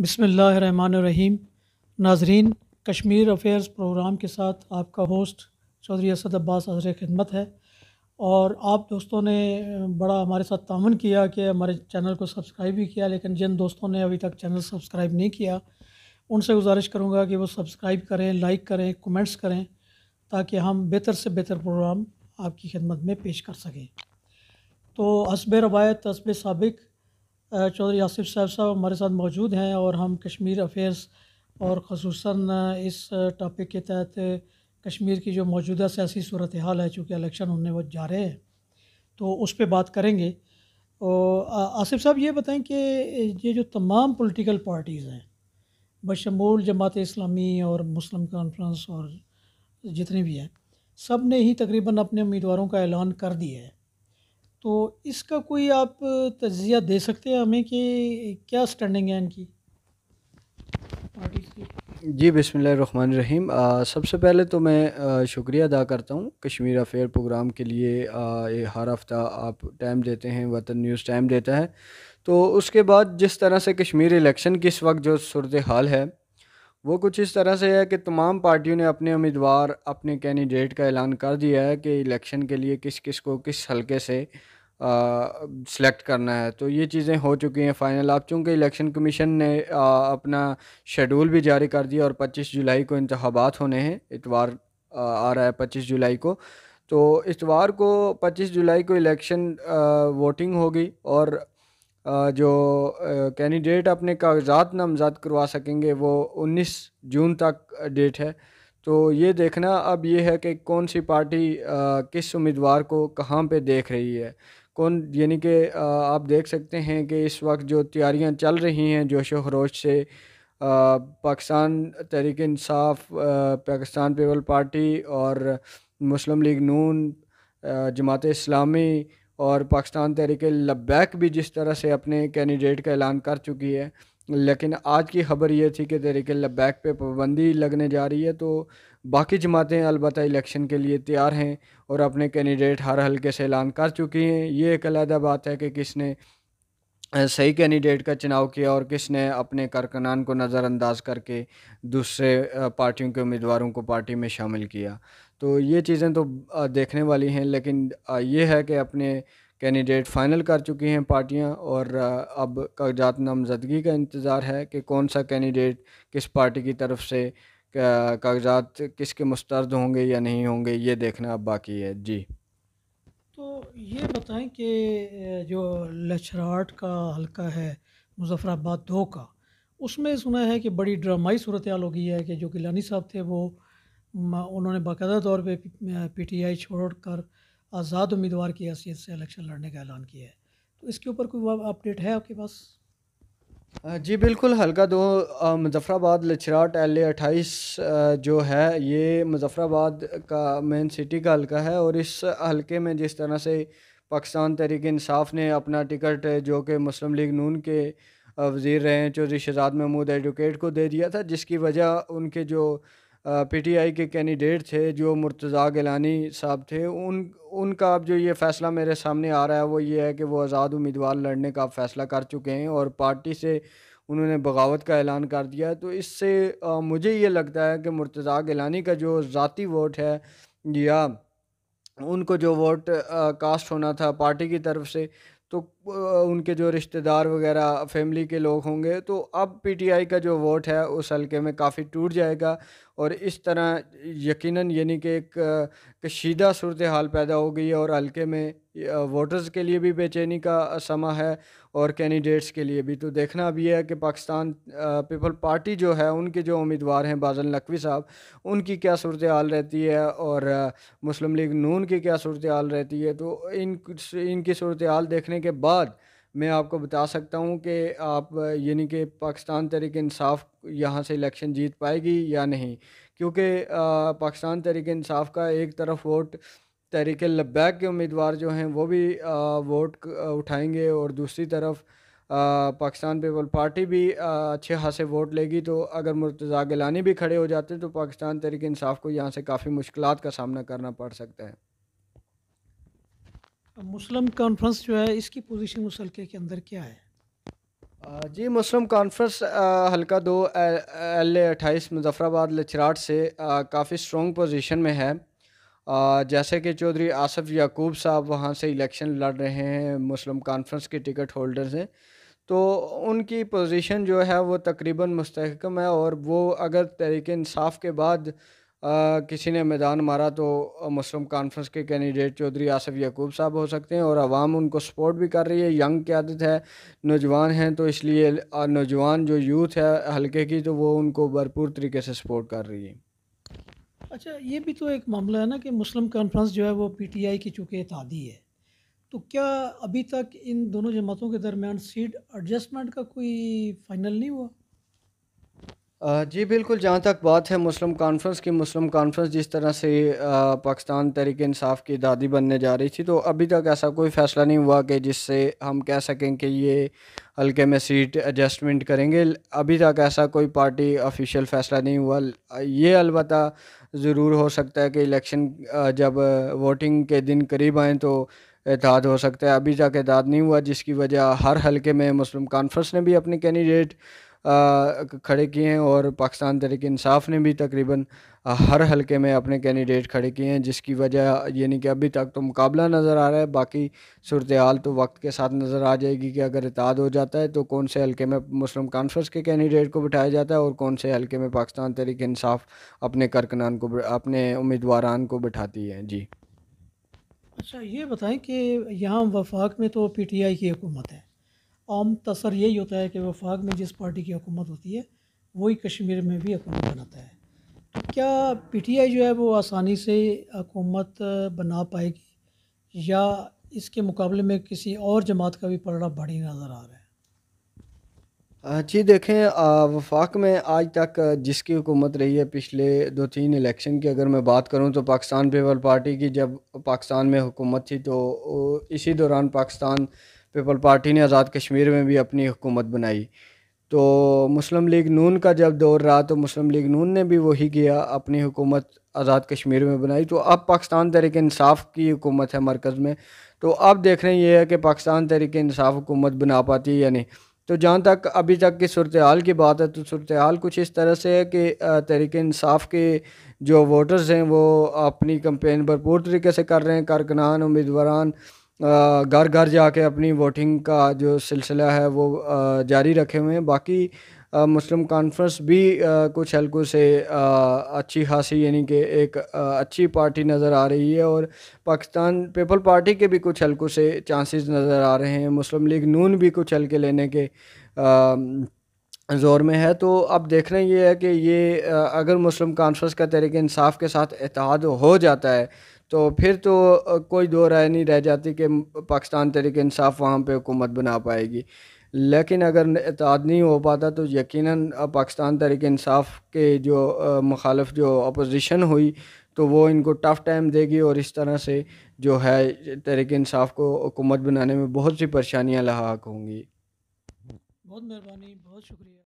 बसमीम नाजरीन Kashmir affairs programme के साथ आपका होस्ट चौधरी असद अब्बास हजर खिदमत है और आप दोस्तों ने बड़ा हमारे साथ तान किया कि हमारे चैनल को सब्सक्राइब भी किया लेकिन जिन दोस्तों ने अभी तक चैनल सब्सक्राइब नहीं किया उनसे गुजारिश करूँगा कि वो सब्सक्राइब करें लाइक करें कमेंट्स करें ताकि हम बेहतर से बेहतर प्रोग्राम आपकी खिदमत में पेश कर सकें तो हसब रवायत हसब सबक चौधरी आसिफ साहब साहब हमारे साथ मौजूद हैं और हम कश्मीर अफेयर्स और खसूस इस टॉपिक के तहत कश्मीर की जो मौजूदा सियासी सूरत हाल है चूँकि इलेक्शन होने वो जा रहे हैं तो उस पर बात करेंगे और आसिफ साहब ये बताएं कि ये जो तमाम पॉलिटिकल पार्टीज़ हैं बशमूल जमात इस्लामी और मुस्लिम कॉन्फ्रेंस और जितने भी हैं सब ने ही तकरीबन अपने उम्मीदवारों का ऐलान कर दिया है तो इसका कोई आप तजिया दे सकते हैं हमें कि क्या स्टैंडिंग है इनकी जी बिसमीम रहीम सबसे पहले तो मैं शुक्रिया अदा करता हूँ कश्मीर अफेयर प्रोग्राम के लिए आ, हर हफ़्ता आप टाइम देते हैं वतन न्यूज़ टाइम देता है तो उसके बाद जिस तरह से कश्मीर इलेक्शन की इस वक्त जो सूरत हाल है वो कुछ इस तरह से है कि तमाम पार्टियों ने अपने उम्मीदवार अपने कैंडिडेट का ऐलान कर दिया है कि इलेक्शन के लिए किस किस को किस हल्के से सेलेक्ट करना है तो ये चीज़ें हो चुकी हैं फ़ाइनल आप चूँकि इलेक्शन कमीशन ने आ, अपना शेड्यूल भी जारी कर दिया और 25 जुलाई को इंतबात होने हैं इतवार आ, आ रहा है पच्चीस जुलाई को तो इतवार को पच्चीस जुलाई को इलेक्शन वोटिंग होगी और जो कैंडिडेट अपने कागजात नामजद करवा सकेंगे वो 19 जून तक डेट है तो ये देखना अब ये है कि कौन सी पार्टी किस उम्मीदवार को कहाँ पे देख रही है कौन यानी कि आप देख सकते हैं कि इस वक्त जो तैयारियाँ चल रही हैं जोश खरोश से पाकिस्तान तहरीक इंसाफ पाकिस्तान पीपल पार्टी और मुस्लिम लीग नून जमात इस्लामी और पाकिस्तान तहरीक लब्बैक भी जिस तरह से अपने कैंडिडेट का ऐलान कर चुकी है लेकिन आज की खबर ये थी कि तहरीक लब्बैक पे पाबंदी लगने जा रही है तो बाकी जमातें अलबत् इलेक्शन के लिए तैयार हैं और अपने कैंडिडेट हर हल्के से ऐलान कर चुकी हैं ये एक अलहदा बात है कि किसने सही कैंडिडेट का चुनाव किया और किसने अपने कारकनान को नज़रअंदाज करके दूसरे पार्टियों के उम्मीदवारों को पार्टी में शामिल किया तो ये चीज़ें तो देखने वाली हैं लेकिन ये है कि अपने कैंडिडेट फाइनल कर चुकी हैं पार्टियां और अब कागजात नामजदगी का इंतज़ार है कि कौन सा कैंडिडेट किस पार्टी की तरफ से कागजात किसके मुस्तर्द होंगे या नहीं होंगे ये देखना अब बाकी है जी तो ये बताएं कि जो लछराट का हलका है मुजफ्फराबाद दो का उसमें सुना है कि बड़ी ड्रामाई सूरत हाल हो गई है कि जो गिलानी साहब थे वो उन्होंने बाकायदा तौर पर पी आई छोड़ छोड़कर आज़ाद उम्मीदवार की हैसियत से इलेक्शन लड़ने का ऐलान किया है तो इसके ऊपर कोई अपडेट है आपके पास जी बिल्कुल हल्का दो मुजफ़राबाद लचराट एल ए अट्ठाईस जो है ये मुजफ़राबाद का मेन सिटी का हल्का है और इस हल्के में जिस तरह से पाकिस्तान तहरीक इंसाफ ने अपना टिकट जो कि मुस्लिम लीग नून के वज़ी रहे हैं चौधरी शहजाद महमूद एडवोकेट को दे दिया था जिसकी वजह उनके जो पीटीआई के कैंडिडेट थे जो मुर्तज़ा गिलानी साहब थे उन उनका अब जो ये फ़ैसला मेरे सामने आ रहा है वो ये है कि वो आज़ाद उम्मीदवार लड़ने का फ़ैसला कर चुके हैं और पार्टी से उन्होंने बगावत का ऐलान कर दिया है तो इससे मुझे ये लगता है कि मुर्तज़ा गिलानी का जो ज़ाती वोट है या उनको जो वोट कास्ट होना था पार्टी की तरफ से तो उनके जो रिश्तेदार वगैरह फैमिली के लोग होंगे तो अब पीटीआई का जो वोट है उस हल्के में काफ़ी टूट जाएगा और इस तरह यकीनन यानी कि एक कशीदा सूरत हाल पैदा हो गई है और हल्के में वोटर्स के लिए भी बेचैनी का समा है और कैंडिडेट्स के लिए भी तो देखना अभी है कि पाकिस्तान पीपल पार्टी जो है उनके जो उम्मीदवार हैं बादल नकवी साहब उनकी क्या सूरत हाल रहती है और मुस्लिम लीग नून की क्या सूरत हाल रहती है तो इन इनकी सूरत हाल देखने के बाद बाद मैं आपको बता सकता हूँ कि आप यानी कि पाकिस्तान तरीक इंसाफ यहाँ से इलेक्शन जीत पाएगी या नहीं क्योंकि पाकिस्तान तरीक इंसाफ का एक तरफ वोट तहरीक लब्बैक के उम्मीदवार जो हैं वो भी आ, वोट उठाएंगे और दूसरी तरफ पाकिस्तान पीपल पार्टी भी आ, अच्छे खासे वोट लेगी तो अगर मुर्तज़ा गिलानी भी खड़े हो जाते हैं तो पाकिस्तान तरीके इंसाफ को यहाँ से काफ़ी मुश्किल का सामना करना पड़ सकता है मुस्लिम कॉन्फ्रेंस जो है इसकी पोजीशन उस हल्के के अंदर क्या है जी मुस्लिम कॉन्फ्रेंस हल्का दो एल ए अट्ठाईस मुजफ़राबाद लचराट से काफ़ी स्ट्रॉन्ग पोजीशन में है आ, जैसे कि चौधरी आसफ़ याकूब साहब वहाँ से इलेक्शन लड़ रहे हैं मुस्लिम कॉन्फ्रेंस के टिकट होल्डर से तो उनकी पोजीशन जो है वो तकरीबन मुस्तकम है और वो अगर तरीकानसाफ इंसाफ के बाद किसी ने मैदान मारा तो मुस्लिम कॉन्फ्रेंस के कैंडिडेट चौधरी आसफ़ यकूब साहब हो सकते हैं और आवाम उनको सपोर्ट भी कर रही है यंग की आदत है नौजवान हैं तो इसलिए नौजवान जो यूथ है हल्के की तो वो उनको भरपूर तरीके से सपोर्ट कर रही है अच्छा ये भी तो एक मामला है ना कि मुस्लिम कॉन्फ्रेंस जो है वो पी टी आई की चूँकि इतिहादी है तो क्या अभी तक इन दोनों जमातों के दरमियान सीट एडजस्टमेंट का कोई फाइनल नहीं हुआ जी बिल्कुल जहाँ तक बात है मुस्लिम कॉन्फ्रेंस की मुस्लिम कॉन्फ्रेंस जिस तरह से पाकिस्तान तहरीक इंसाफ की दादी बनने जा रही थी तो अभी तक ऐसा कोई फ़ैसला नहीं हुआ कि जिससे हम कह सकें कि ये हल्के में सीट एडजस्टमेंट करेंगे अभी तक ऐसा कोई पार्टी ऑफिशियल फ़ैसला नहीं हुआ ये अलबत् ज़रूर हो सकता है कि इलेक्शन जब वोटिंग के दिन करीब आएँ तो एतहाद हो सकता है अभी तक एतहाद नहीं हुआ जिसकी वजह हर हल्के में मुस्लिम कॉन्फ्रेंस ने भी अपने कैंडिडेट खड़े किए हैं और पाकिस्तान तरीके इंसाफ ने भी तकरीबन हर हलके में अपने कैंडिडेट खड़े किए हैं जिसकी वजह यानी कि अभी तक तो मुकाबला नज़र आ रहा है बाकी सूरत हाल तो वक्त के साथ नज़र आ जाएगी कि अगर इताद हो जाता है तो कौन से हलके में मुस्लिम कॉन्फ्रेंस के कैंडिडेट को बिठाया जाता है और कौन से हलके में पाकिस्तान तरीक इंसाफ अपने करकनान को अपने उम्मीदवारान को बिठाती है जी अच्छा ये बताएं कि यहाँ वफाक में तो पी टी आई की हुकूमत है आम तसर यही होता है कि वफाक में जिस पार्टी की हुकूमत होती है वही कश्मीर में भी हुकूमत बनाता है तो क्या पी टी आई जो है वो आसानी से हुकूमत बना पाएगी या इसके मुकाबले में किसी और जमात का भी पलड़ा बढ़ी नज़र आ रहा है जी देखें वफाक में आज तक जिसकी हुकूमत रही है पिछले दो तीन इलेक्शन की अगर मैं बात करूं तो पाकिस्तान पीपल पार्टी की जब पाकिस्तान में हुकूमत थी तो इसी दौरान पाकिस्तान पीपल पार्टी ने आज़ाद कश्मीर में भी अपनी हुकूमत बनाई तो मुस्लिम लीग नून का जब दौर रहा तो मुस्लिम लीग नून ने भी वही किया अपनी हुकूमत आज़ाद कश्मीर में बनाई तो अब पाकिस्तान तहरीक इंसाफ की हुकूमत है मरकज़ में तो अब देख रहे हैं ये है कि पाकिस्तान तहरीक इंसाफ हुकूमत बना पाती है या नहीं तो जहाँ तक अभी तक की सूरत हाल की बात है तो सूरत हाल कुछ इस तरह से है कि तहरीक इंसाफ के जो वोटर्स हैं वो अपनी कंपेन भरपूर तरीके से कर रहे हैं कारकनान उम्मीदवार घर घर जाके अपनी वोटिंग का जो सिलसिला है वो जारी रखे हुए हैं बाकी मुस्लिम कॉन्फ्रेंस भी कुछ हल्कों से अच्छी खासी यानी कि एक अच्छी पार्टी नज़र आ रही है और पाकिस्तान पीपल पार्टी के भी कुछ हल्कों से चांसेस नज़र आ रहे हैं मुस्लिम लीग नून भी कुछ हल्के लेने के ज़ोर में है तो अब देखना ये है कि ये अगर मुस्लिम कॉन्फ्रेंस का तरीके इंसाफ के साथ इतिहाद हो जाता है तो फिर तो कोई दो राय नहीं रह जाती कि पाकिस्तान तरीके इंसाफ वहाँ पे हुकूमत बना पाएगी लेकिन अगर इतिहाद नहीं हो पाता तो यकीनन पाकिस्तान तरीके इंसाफ के जो मुखालफ जो अपोजिशन हुई तो वो इनको टफ़ टाइम देगी और इस तरह से जो है तरीके इंसाफ को हुकूमत बनाने में बहुत सी परेशानियाँ लाक होंगी बहुत मेहरबानी बहुत शुक्रिया